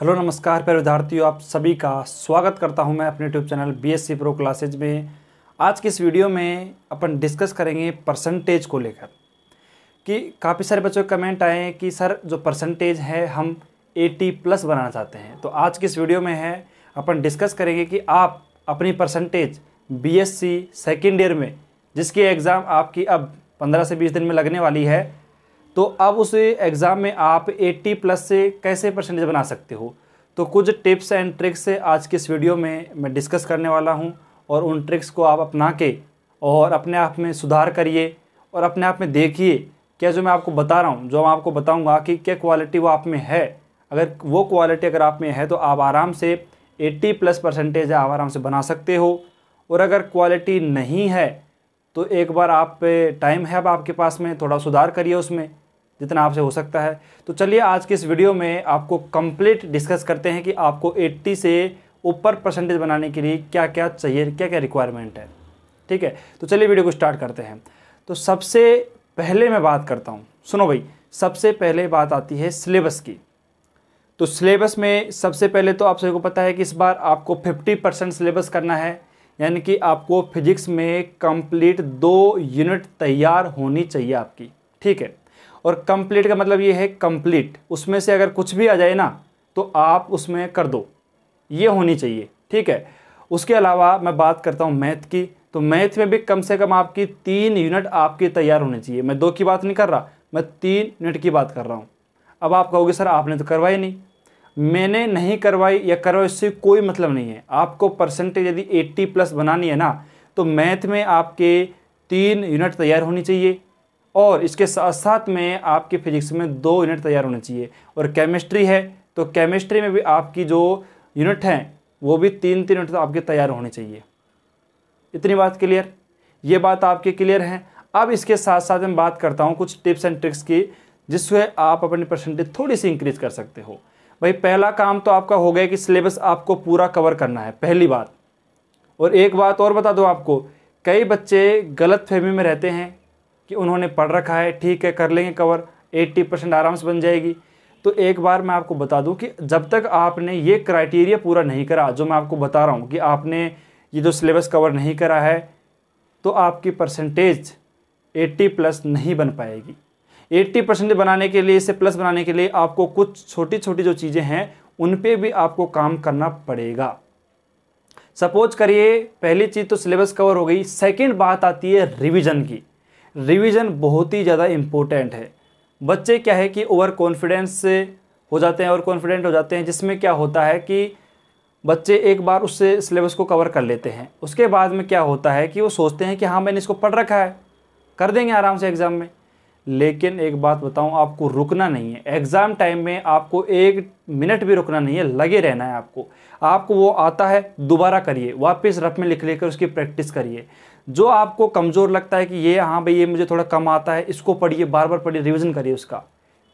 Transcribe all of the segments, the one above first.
hello नमस्कार प्यारे विद्यार्थियों आप सभी का स्वागत करता हूं मैं अपने YouTube channel B S C pro classes में आज के इस वीडियो में अपन डिस्कस करेंगे परसेंटेज को लेकर कि काफ़ी सारे बच्चों के कमेंट आए हैं कि सर जो परसेंटेज है हम 80 प्लस बनाना चाहते हैं तो आज की इस वीडियो में है अपन डिस्कस करेंगे कि आप अपनी परसेंटेज बी एस ईयर में जिसकी एग्ज़ाम आपकी अब पंद्रह से बीस दिन में लगने वाली है तो अब उस एग्ज़ाम में आप 80 प्लस से कैसे परसेंटेज बना सकते हो तो कुछ टिप्स एंड ट्रिक्स से आज के इस वीडियो में मैं डिस्कस करने वाला हूँ और उन ट्रिक्स को आप अपना के और अपने आप में सुधार करिए और अपने आप में देखिए क्या जो मैं आपको बता रहा हूँ जो मैं आपको बताऊँगा कि क्या क्वालिटी वो आप में है अगर वो क्वालिटी अगर आप में है तो आप आराम से 80 प्लस परसेंटेज आप आराम से बना सकते हो और अगर क्वालिटी नहीं है तो एक बार आप टाइम है अब आपके पास में थोड़ा सुधार करिए उसमें जितना आपसे हो सकता है तो चलिए आज के इस वीडियो में आपको कंप्लीट डिस्कस करते हैं कि आपको 80 से ऊपर परसेंटेज बनाने के लिए क्या क्या चाहिए क्या क्या रिक्वायरमेंट है ठीक है तो चलिए वीडियो को स्टार्ट करते हैं तो सबसे पहले मैं बात करता हूँ सुनो भाई सबसे पहले बात आती है सिलेबस की तो सिलेबस में सबसे पहले तो आप सभी को पता है कि इस बार आपको 50 परसेंट सिलेबस करना है यानी कि आपको फिजिक्स में कंप्लीट दो यूनिट तैयार होनी चाहिए आपकी ठीक है और कंप्लीट का मतलब ये है कंप्लीट उसमें से अगर कुछ भी आ जाए ना तो आप उसमें कर दो ये होनी चाहिए ठीक है उसके अलावा मैं बात करता हूँ मैथ की तो मैथ में भी कम से कम आपकी तीन यूनिट आपकी तैयार होनी चाहिए मैं दो की बात नहीं कर रहा मैं तीन यूनिट की बात कर रहा हूँ अब आप कहोगे सर आपने तो करवाई नहीं मैंने नहीं करवाई या करवाई इससे कोई मतलब नहीं है आपको परसेंटेज यदि 80 प्लस बनानी है ना तो मैथ में आपके तीन यूनिट तैयार होनी चाहिए और इसके साथ साथ में आपके फिजिक्स में दो यूनिट तैयार होने चाहिए और केमिस्ट्री है तो केमिस्ट्री में भी आपकी जो यूनिट हैं वो भी तीन तीन यूनिट तो आपके तैयार होने चाहिए इतनी बात क्लियर ये बात आपके क्लियर है अब इसके साथ साथ मैं बात करता हूँ कुछ टिप्स एंड ट्रिक्स की जिससे आप अपनी परसेंटेज थोड़ी सी इंक्रीज कर सकते हो भाई पहला काम तो आपका हो गया कि सिलेबस आपको पूरा कवर करना है पहली बात और एक बात और बता दूँ आपको कई बच्चे गलत फहमी में रहते हैं कि उन्होंने पढ़ रखा है ठीक है कर लेंगे कवर 80 परसेंट आराम से बन जाएगी तो एक बार मैं आपको बता दूं कि जब तक आपने ये क्राइटेरिया पूरा नहीं करा जो मैं आपको बता रहा हूँ कि आपने ये जो सिलेबस कवर नहीं करा है तो आपकी परसेंटेज 80 प्लस नहीं बन पाएगी 80 परसेंट बनाने के लिए इसे प्लस बनाने के लिए आपको कुछ छोटी छोटी जो चीज़ें हैं उन पर भी आपको काम करना पड़ेगा सपोज करिए पहली चीज़ तो सिलेबस कवर हो गई सेकेंड बात आती है रिविज़न की रिवीजन बहुत ही ज़्यादा इम्पोर्टेंट है बच्चे क्या है कि ओवर कॉन्फिडेंस से हो जाते हैं और कॉन्फिडेंट हो जाते हैं जिसमें क्या होता है कि बच्चे एक बार उससे सिलेबस को कवर कर लेते हैं उसके बाद में क्या होता है कि वो सोचते हैं कि हाँ मैंने इसको पढ़ रखा है कर देंगे आराम से एग्ज़ाम में लेकिन एक बात बताऊं आपको रुकना नहीं है एग्ज़ाम टाइम में आपको एक मिनट भी रुकना नहीं है लगे रहना है आपको आपको वो आता है दोबारा करिए वापस रफ में लिख लेकर उसकी प्रैक्टिस करिए जो आपको कमज़ोर लगता है कि ये हाँ भाई ये मुझे थोड़ा कम आता है इसको पढ़िए बार बार पढ़िए रिविज़न करिए उसका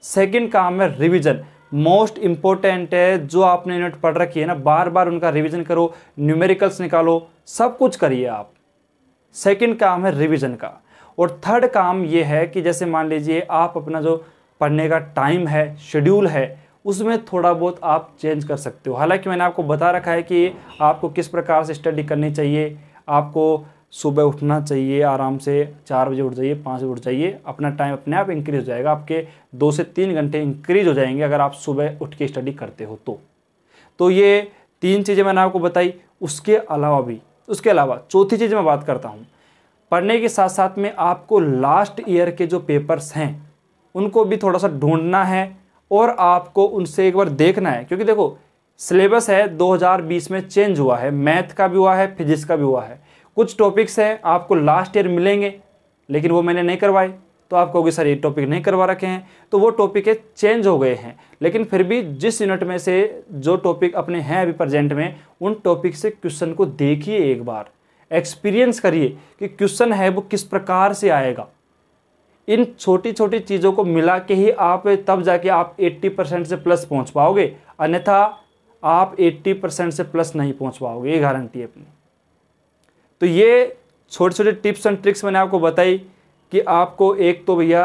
सेकंड काम है रिविज़न मोस्ट इम्पॉर्टेंट है जो आपने यूनिट पढ़ रखी है ना बार बार उनका रिविज़न करो न्यूमेरिकल्स निकालो सब कुछ करिए आप सेकंड काम है रिविज़न का और थर्ड काम ये है कि जैसे मान लीजिए आप अपना जो पढ़ने का टाइम है शेड्यूल है उसमें थोड़ा बहुत आप चेंज कर सकते हो हालांकि मैंने आपको बता रखा है कि आपको किस प्रकार से स्टडी करनी चाहिए आपको सुबह उठना चाहिए आराम से चार बजे उठ जाइए पाँच बजे उठ जाइए अपना टाइम अपने आप इंक्रीज हो जाएगा आपके दो से तीन घंटे इंक्रीज हो जाएंगे अगर आप सुबह उठ के स्टडी करते हो तो तो ये तीन चीज़ें मैंने आपको बताई उसके अलावा भी उसके अलावा चौथी चीज़ मैं बात करता हूँ पढ़ने के साथ साथ में आपको लास्ट ईयर के जो पेपर्स हैं उनको भी थोड़ा सा ढूंढना है और आपको उनसे एक बार देखना है क्योंकि देखो सिलेबस है 2020 में चेंज हुआ है मैथ का भी हुआ है फिजिक्स का भी हुआ है कुछ टॉपिक्स हैं आपको लास्ट ईयर मिलेंगे लेकिन वो मैंने नहीं करवाए तो आप कहोगे सर ये टॉपिक नहीं करवा रखे हैं तो वो टॉपिक चेंज हो गए हैं लेकिन फिर भी जिस यूनिट में से जो टॉपिक अपने हैं अभी प्रजेंट में उन टॉपिक से क्वेश्चन को देखिए एक बार एक्सपीरियंस करिए कि क्वेश्चन है वो किस प्रकार से आएगा इन छोटी छोटी चीज़ों को मिला के ही आप तब जाके आप 80 परसेंट से प्लस पहुंच पाओगे अन्यथा आप 80 परसेंट से प्लस नहीं पहुंच पाओगे ये गारंटी है अपनी तो ये छोटे छोटे टिप्स एंड ट्रिक्स मैंने आपको बताई कि आपको एक तो भैया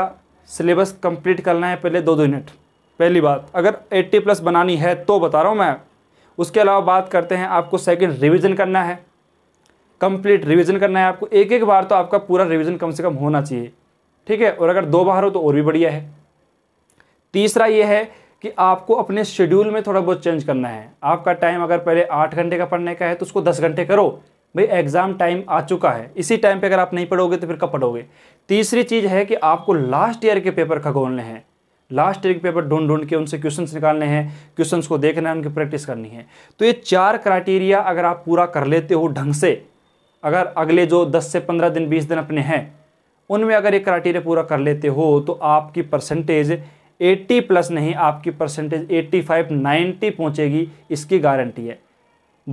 सिलेबस कंप्लीट करना है पहले दो दो यूनिट पहली बात अगर 80 प्लस बनानी है तो बता रहा हूँ मैं उसके अलावा बात करते हैं आपको सेकंड रिवीजन करना है कंप्लीट रिवीजन करना है आपको एक एक बार तो आपका पूरा रिवीजन कम से कम होना चाहिए ठीक है और अगर दो बार हो तो और भी बढ़िया है तीसरा ये है कि आपको अपने शेड्यूल में थोड़ा बहुत चेंज करना है आपका टाइम अगर पहले आठ घंटे का पढ़ने का है तो उसको दस घंटे करो भाई एग्ज़ाम टाइम आ चुका है इसी टाइम पे अगर आप नहीं पढ़ोगे तो फिर कब पढ़ोगे तीसरी चीज़ है कि आपको लास्ट ईयर के पेपर खगोलने हैं लास्ट ईयर के पेपर ढूंढ ढूंढ के उनसे क्वेश्चन निकालने हैं क्वेश्चन को देखना है उनकी प्रैक्टिस करनी है तो ये चार क्राइटेरिया अगर आप पूरा कर लेते हो ढंग से अगर अगले जो दस से पंद्रह दिन बीस दिन अपने हैं उनमें अगर ये क्राइटेरिया पूरा कर लेते हो तो आपकी परसेंटेज 80 प्लस नहीं आपकी परसेंटेज 85 90 पहुंचेगी इसकी गारंटी है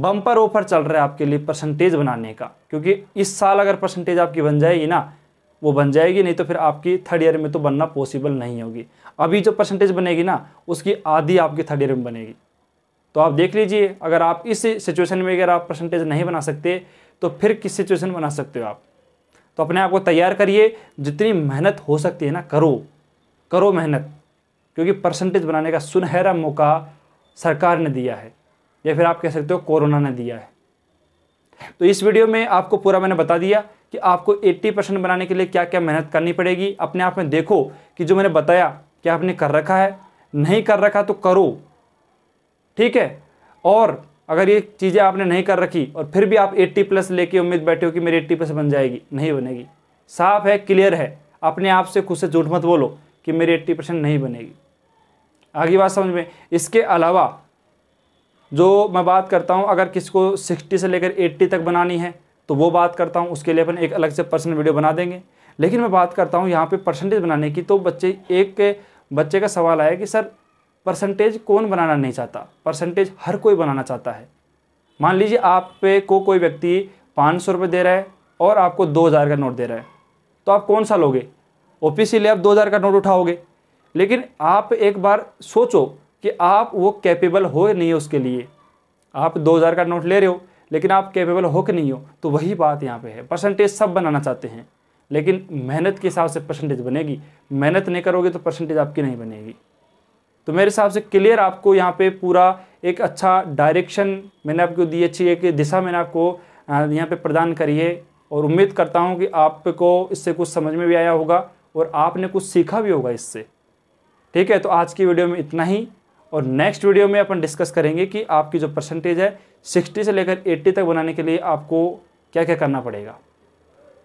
बम्पर ऑफर चल रहा है आपके लिए परसेंटेज बनाने का क्योंकि इस साल अगर परसेंटेज आपकी बन जाएगी ना वो बन जाएगी नहीं तो फिर आपकी थर्ड ईयर में तो बनना पॉसिबल नहीं होगी अभी जो परसेंटेज बनेगी ना उसकी आधी आपकी थर्ड ईयर में बनेगी तो आप देख लीजिए अगर आप इस सिचुएशन में अगर आप परसेंटेज नहीं बना सकते तो फिर किस सिचुएशन बना सकते हो आप तो अपने आप को तैयार करिए जितनी मेहनत हो सकती है ना करो करो मेहनत क्योंकि परसेंटेज बनाने का सुनहरा मौका सरकार ने दिया है या फिर आप कह सकते हो कोरोना ने दिया है तो इस वीडियो में आपको पूरा मैंने बता दिया कि आपको 80 परसेंट बनाने के लिए क्या क्या मेहनत करनी पड़ेगी अपने आप में देखो कि जो मैंने बताया क्या आपने कर रखा है नहीं कर रखा तो करो ठीक है और अगर ये चीज़ें आपने नहीं कर रखी और फिर भी आप 80 प्लस लेके उम्मीद बैठे हो कि मेरी 80 प्लस बन जाएगी नहीं बनेगी साफ है क्लियर है अपने आप से खुद से झूठ मत बोलो कि मेरी 80 परसेंट नहीं बनेगी आगे बात समझ में इसके अलावा जो मैं बात करता हूँ अगर किसी को सिक्सटी से लेकर एट्टी तक बनानी है तो वो बात करता हूँ उसके लिए अपन एक अलग से पर्सन वीडियो बना देंगे लेकिन मैं बात करता हूँ यहाँ पे परसेंटेज बनाने की तो बच्चे एक बच्चे का सवाल आया कि सर परसेंटेज कौन बनाना नहीं चाहता परसेंटेज हर कोई बनाना चाहता है मान लीजिए आप पे को कोई व्यक्ति पाँच सौ रुपये दे रहा है और आपको दो हज़ार का नोट दे रहा है तो आप कौन सा लोगे ओ पी सी ले आप दो हज़ार का नोट उठाओगे लेकिन आप एक बार सोचो कि आप वो कैपेबल हो नहीं हो उसके लिए आप दो हज़ार का नोट ले रहे हो लेकिन आप कैपेबल हो कि नहीं हो तो वही बात यहाँ पे है परसेंटेज सब बनाना चाहते हैं लेकिन मेहनत के हिसाब से परसेंटेज बनेगी मेहनत नहीं करोगे तो परसेंटेज आपकी नहीं बनेगी तो मेरे हिसाब से क्लियर आपको यहाँ पे पूरा एक अच्छा डायरेक्शन मैंने आपको दी अच्छी एक दिशा मैंने आपको यहाँ पर प्रदान करी है और उम्मीद करता हूँ कि आपको इससे कुछ समझ में भी आया होगा और आपने कुछ सीखा भी होगा इससे ठीक है तो आज की वीडियो में इतना ही और नेक्स्ट वीडियो में अपन डिस्कस करेंगे कि आपकी जो परसेंटेज है सिक्सटी से लेकर एट्टी तक बनाने के लिए आपको क्या क्या करना पड़ेगा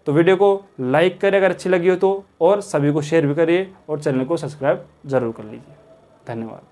तो वीडियो को लाइक करें अगर अच्छी लगी हो तो और सभी को शेयर भी करिए और चैनल को सब्सक्राइब ज़रूर कर लीजिए धन्यवाद